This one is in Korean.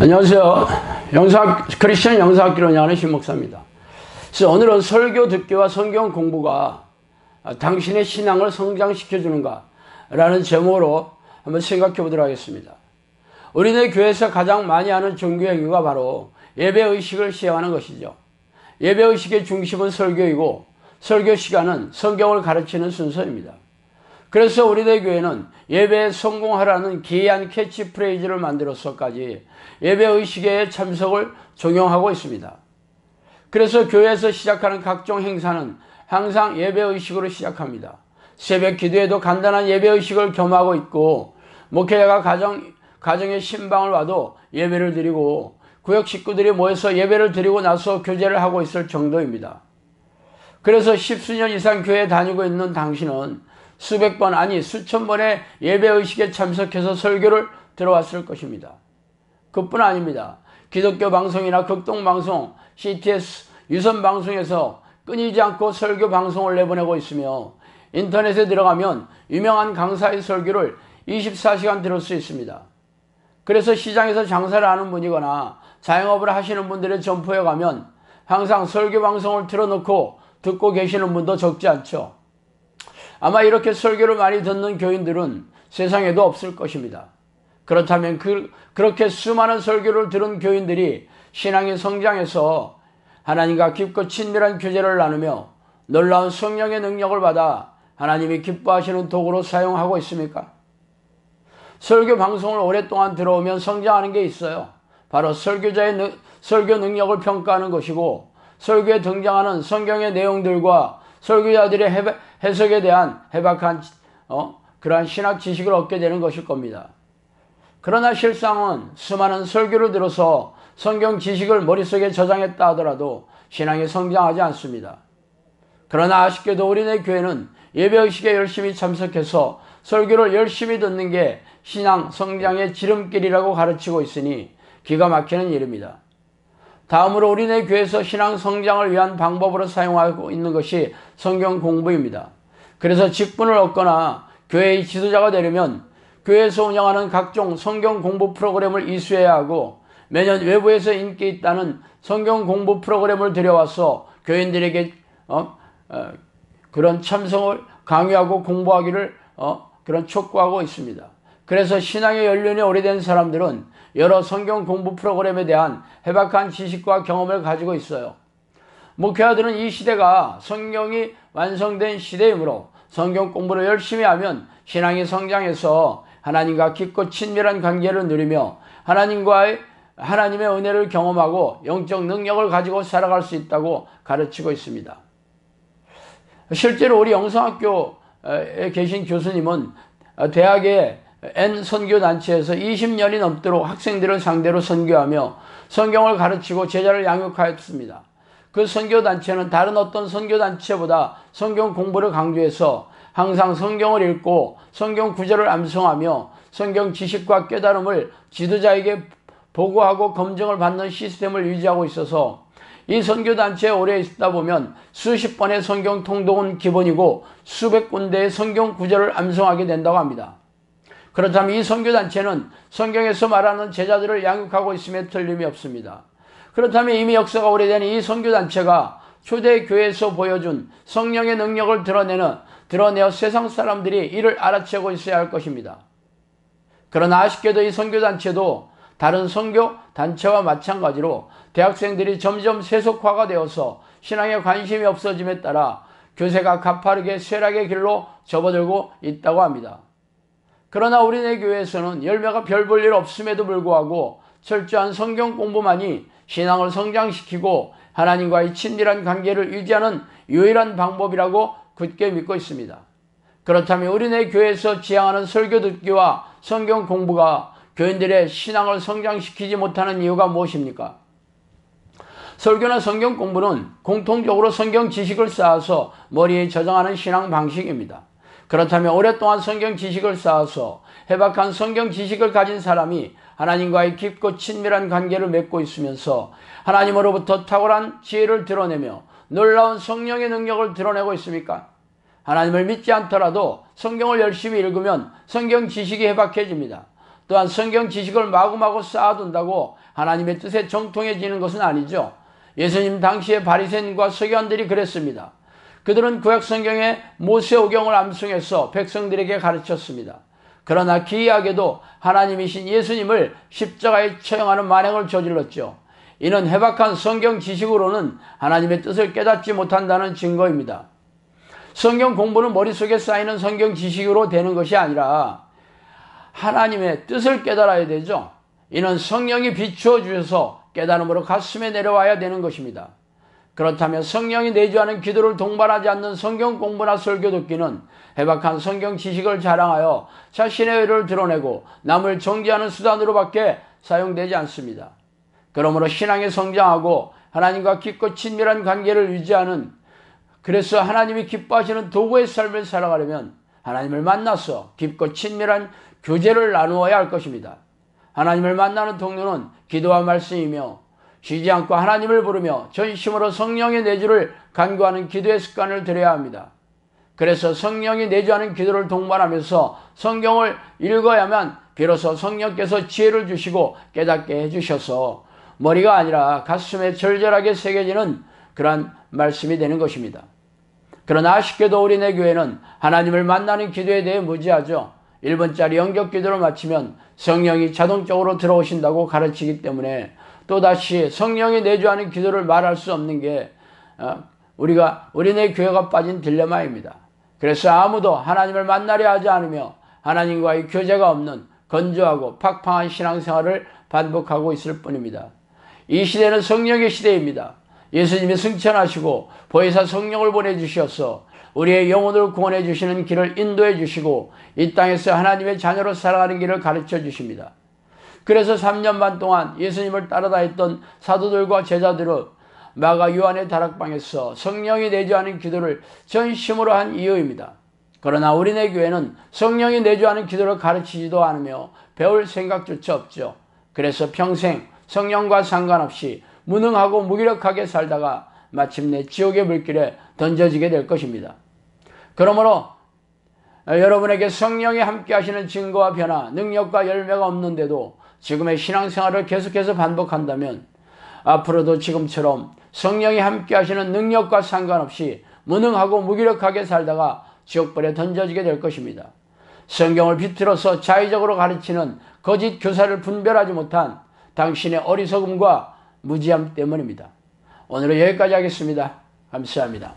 안녕하세요. 영사, 크리스천 영사학기로 하는 신목사입니다. 그래서 오늘은 설교 듣기와 성경 공부가 당신의 신앙을 성장시켜주는가 라는 제목으로 한번 생각해 보도록 하겠습니다. 우리네 교회에서 가장 많이 하는 종교 행위가 바로 예배의식을 시행하는 것이죠. 예배의식의 중심은 설교이고 설교 시간은 성경을 가르치는 순서입니다. 그래서 우리대 교회는 예배에 성공하라는 기이한 캐치프레이즈를 만들어서까지 예배의식에 참석을 종용하고 있습니다. 그래서 교회에서 시작하는 각종 행사는 항상 예배의식으로 시작합니다. 새벽 기도에도 간단한 예배의식을 겸하고 있고 목회자가 가정, 가정에 신방을 와도 예배를 드리고 구역 식구들이 모여서 예배를 드리고 나서 교제를 하고 있을 정도입니다. 그래서 십수년 이상 교회에 다니고 있는 당신은 수백 번 아니 수천 번의 예배 의식에 참석해서 설교를 들어왔을 것입니다. 그뿐 아닙니다. 기독교 방송이나 극동 방송, CTS 유선 방송에서 끊이지 않고 설교 방송을 내보내고 있으며 인터넷에 들어가면 유명한 강사의 설교를 24시간 들을 수 있습니다. 그래서 시장에서 장사를 하는 분이거나 자영업을 하시는 분들의 점포에 가면 항상 설교 방송을 틀어놓고 듣고 계시는 분도 적지 않죠. 아마 이렇게 설교를 많이 듣는 교인들은 세상에도 없을 것입니다. 그렇다면 그, 그렇게 수많은 설교를 들은 교인들이 신앙의 성장에서 하나님과 깊고 친밀한 교제를 나누며 놀라운 성령의 능력을 받아 하나님이 기뻐하시는 도구로 사용하고 있습니까? 설교 방송을 오랫동안 들어오면 성장하는 게 있어요. 바로 설교자의 능, 설교 능력을 평가하는 것이고 설교에 등장하는 성경의 내용들과 설교자들의 해석에 대한 해박한 어? 그러한 신학 지식을 얻게 되는 것일 겁니다. 그러나 실상은 수많은 설교를 들어서 성경 지식을 머릿속에 저장했다 하더라도 신앙이 성장하지 않습니다. 그러나 아쉽게도 우리네 교회는 예배의식에 열심히 참석해서 설교를 열심히 듣는 게 신앙 성장의 지름길이라고 가르치고 있으니 기가 막히는 일입니다. 다음으로 우리네 교회에서 신앙 성장을 위한 방법으로 사용하고 있는 것이 성경 공부입니다. 그래서 직분을 얻거나 교회의 지도자가 되려면 교회에서 운영하는 각종 성경 공부 프로그램을 이수해야 하고 매년 외부에서 인기 있다는 성경 공부 프로그램을 들여와서 교인들에게 어, 어, 그런 참성을 강요하고 공부하기를 어, 그런 촉구하고 있습니다. 그래서 신앙의 연륜이 오래된 사람들은 여러 성경 공부 프로그램에 대한 해박한 지식과 경험을 가지고 있어요. 목회자들은 이 시대가 성경이 완성된 시대이므로 성경 공부를 열심히 하면 신앙이 성장해서 하나님과 깊고 친밀한 관계를 누리며 하나님과의 하나님의 은혜를 경험하고 영적 능력을 가지고 살아갈 수 있다고 가르치고 있습니다. 실제로 우리 영성학교에 계신 교수님은 대학에 N 선교단체에서 20년이 넘도록 학생들을 상대로 선교하며 성경을 가르치고 제자를 양육하였습니다. 그 선교단체는 다른 어떤 선교단체보다 성경 공부를 강조해서 항상 성경을 읽고 성경 구절을 암송하며 성경 지식과 깨달음을 지도자에게 보고하고 검증을 받는 시스템을 유지하고 있어서 이 선교단체에 오래 있다 보면 수십 번의 성경 통독은 기본이고 수백 군데의 성경 구절을 암송하게 된다고 합니다. 그렇다면 이 선교단체는 성경에서 말하는 제자들을 양육하고 있음에 틀림이 없습니다. 그렇다면 이미 역사가 오래된 이 선교단체가 초대교회에서 보여준 성령의 능력을 드러내는, 드러내어 세상 사람들이 이를 알아채고 있어야 할 것입니다. 그러나 아쉽게도 이 선교단체도 다른 선교 단체와 마찬가지로 대학생들이 점점 세속화가 되어서 신앙에 관심이 없어짐에 따라 교세가 가파르게 쇠락의 길로 접어들고 있다고 합니다. 그러나 우리네 교회에서는 열매가 별 볼 일 없음에도 불구하고 철저한 성경 공부만이 신앙을 성장시키고 하나님과의 친밀한 관계를 유지하는 유일한 방법이라고 굳게 믿고 있습니다. 그렇다면 우리네 교회에서 지향하는 설교 듣기와 성경 공부가 교인들의 신앙을 성장시키지 못하는 이유가 무엇입니까? 설교나 성경 공부는 공통적으로 성경 지식을 쌓아서 머리에 저장하는 신앙 방식입니다. 그렇다면 오랫동안 성경 지식을 쌓아서 해박한 성경 지식을 가진 사람이 하나님과의 깊고 친밀한 관계를 맺고 있으면서 하나님으로부터 탁월한 지혜를 드러내며 놀라운 성령의 능력을 드러내고 있습니까? 하나님을 믿지 않더라도 성경을 열심히 읽으면 성경 지식이 해박해집니다. 또한 성경 지식을 마구마구 쌓아둔다고 하나님의 뜻에 정통해지는 것은 아니죠. 예수님 당시의 바리새인과 서기관들이 그랬습니다. 그들은 구약 성경의 모세오경을 암송해서 백성들에게 가르쳤습니다. 그러나 기이하게도 하나님이신 예수님을 십자가에 처형하는 만행을 저질렀죠. 이는 해박한 성경 지식으로는 하나님의 뜻을 깨닫지 못한다는 증거입니다. 성경 공부는 머릿속에 쌓이는 성경 지식으로 되는 것이 아니라 하나님의 뜻을 깨달아야 되죠. 이는 성령이 비추어 주셔서 깨달음으로 가슴에 내려와야 되는 것입니다. 그렇다면 성령이 내주하는 기도를 동반하지 않는 성경 공부나 설교 듣기는 해박한 성경 지식을 자랑하여 자신의 의를 드러내고 남을 정죄하는 수단으로밖에 사용되지 않습니다. 그러므로 신앙에 성장하고 하나님과 깊고 친밀한 관계를 유지하는 그래서 하나님이 기뻐하시는 도구의 삶을 살아가려면 하나님을 만나서 깊고 친밀한 교제를 나누어야 할 것입니다. 하나님을 만나는 동료는 기도와 말씀이며 쉬지 않고 하나님을 부르며 전심으로 성령의 내주를 간구하는 기도의 습관을 들여야 합니다. 그래서 성령이 내주하는 기도를 동반하면서 성경을 읽어야만 비로소 성령께서 지혜를 주시고 깨닫게 해주셔서 머리가 아니라 가슴에 절절하게 새겨지는 그러한 말씀이 되는 것입니다. 그러나 아쉽게도 우리네 교회는 하나님을 만나는 기도에 대해 무지하죠. 1분짜리 연격 기도를 마치면 성령이 자동적으로 들어오신다고 가르치기 때문에 또다시 성령이 내주하는 기도를 말할 수 없는 게 어, 우리가 우리네 교회가 빠진 딜레마입니다. 그래서 아무도 하나님을 만나려 하지 않으며 하나님과의 교제가 없는 건조하고 팍팍한 신앙생활을 반복하고 있을 뿐입니다. 이 시대는 성령의 시대입니다. 예수님이 승천하시고 보혜사 성령을 보내주셔서 우리의 영혼을 구원해 주시는 길을 인도해 주시고 이 땅에서 하나님의 자녀로 살아가는 길을 가르쳐 주십니다. 그래서 3년 반 동안 예수님을 따라다 했던 사도들과 제자들은 마가 요한의 다락방에서 성령이 내주하는 기도를 전심으로 한 이유입니다. 그러나 우리네 교회는 성령이 내주하는 기도를 가르치지도 않으며 배울 생각조차 없죠. 그래서 평생 성령과 상관없이 무능하고 무기력하게 살다가 마침내 지옥의 물길에 던져지게 될 것입니다. 그러므로 여러분에게 성령이 함께 하시는 증거와 변화, 능력과 열매가 없는데도 지금의 신앙생활을 계속해서 반복한다면 앞으로도 지금처럼 성령이 함께 하시는 능력과 상관없이 무능하고 무기력하게 살다가 지옥불에 던져지게 될 것입니다. 성경을 비틀어서 자의적으로 가르치는 거짓 교사를 분별하지 못한 당신의 어리석음과 무지함 때문입니다. 오늘은 여기까지 하겠습니다. 감사합니다.